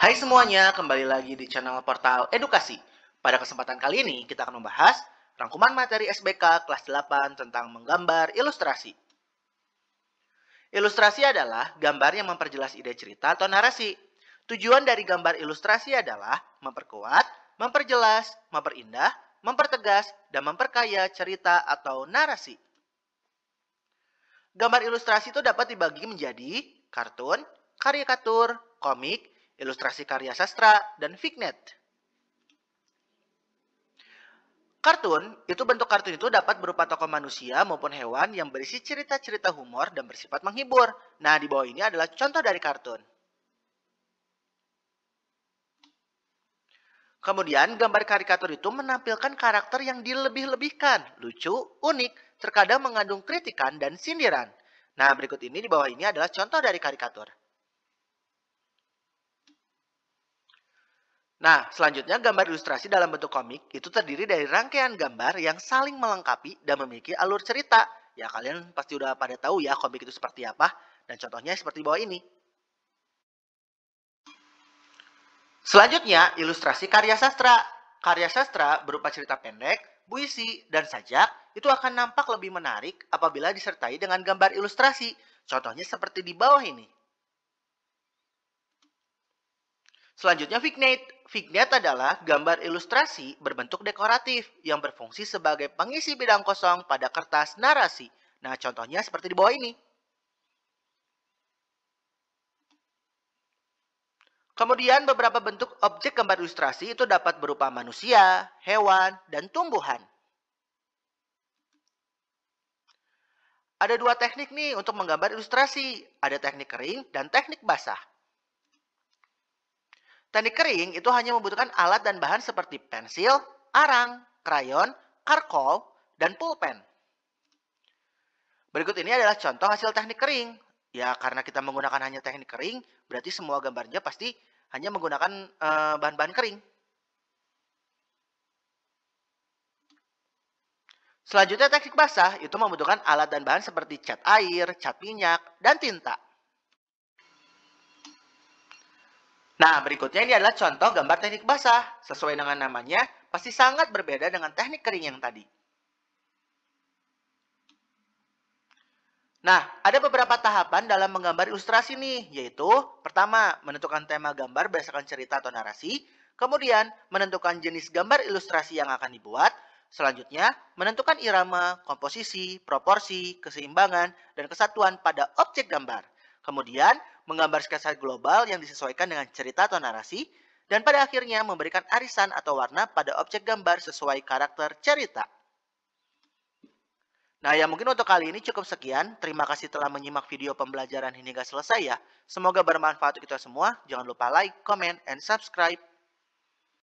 Hai semuanya, kembali lagi di channel Portal Edukasi. Pada kesempatan kali ini, kita akan membahas rangkuman materi SBK kelas 8 tentang menggambar ilustrasi. Ilustrasi adalah gambar yang memperjelas ide cerita atau narasi. Tujuan dari gambar ilustrasi adalah memperkuat, memperjelas, memperindah, mempertegas, dan memperkaya cerita atau narasi. Gambar ilustrasi itu dapat dibagi menjadi kartun, karikatur, komik, ilustrasi karya sastra, dan vignette. Kartun, itu bentuk kartun itu dapat berupa tokoh manusia maupun hewan yang berisi cerita-cerita humor dan bersifat menghibur. Nah, di bawah ini adalah contoh dari kartun. Kemudian, gambar karikatur itu menampilkan karakter yang dilebih-lebihkan, lucu, unik, terkadang mengandung kritikan dan sindiran. Nah, berikut ini di bawah ini adalah contoh dari karikatur. Nah, selanjutnya gambar ilustrasi dalam bentuk komik itu terdiri dari rangkaian gambar yang saling melengkapi dan memiliki alur cerita. Ya, kalian pasti udah pada tahu ya komik itu seperti apa dan contohnya seperti bawah ini. Selanjutnya, ilustrasi karya sastra. Karya sastra berupa cerita pendek, puisi, dan sajak itu akan nampak lebih menarik apabila disertai dengan gambar ilustrasi. Contohnya seperti di bawah ini. Selanjutnya vignette. Vignette adalah gambar ilustrasi berbentuk dekoratif yang berfungsi sebagai pengisi bidang kosong pada kertas narasi. Nah, contohnya seperti di bawah ini. Kemudian beberapa bentuk objek gambar ilustrasi itu dapat berupa manusia, hewan, dan tumbuhan. Ada dua teknik nih untuk menggambar ilustrasi. Ada teknik kering dan teknik basah. Teknik kering itu hanya membutuhkan alat dan bahan seperti pensil, arang, krayon, karkol, dan pulpen. Berikut ini adalah contoh hasil teknik kering. Ya, karena kita menggunakan hanya teknik kering, berarti semua gambarnya pasti hanya menggunakan eh, bahan-bahan uh, kering. Selanjutnya teknik basah itu membutuhkan alat dan bahan seperti cat air, cat minyak, dan tinta. Nah, berikutnya ini adalah contoh gambar teknik basah. Sesuai dengan namanya, pasti sangat berbeda dengan teknik kering yang tadi. Nah, ada beberapa tahapan dalam menggambar ilustrasi nih, yaitu pertama, menentukan tema gambar berdasarkan cerita atau narasi, kemudian menentukan jenis gambar ilustrasi yang akan dibuat, selanjutnya menentukan irama, komposisi, proporsi, keseimbangan, dan kesatuan pada objek gambar. Kemudian, menggambar sketsa global yang disesuaikan dengan cerita atau narasi, dan pada akhirnya memberikan arisan atau warna pada objek gambar sesuai karakter cerita. Nah ya mungkin untuk kali ini cukup sekian. Terima kasih telah menyimak video pembelajaran ini hingga selesai ya. Semoga bermanfaat untuk kita semua. Jangan lupa like, comment, and subscribe.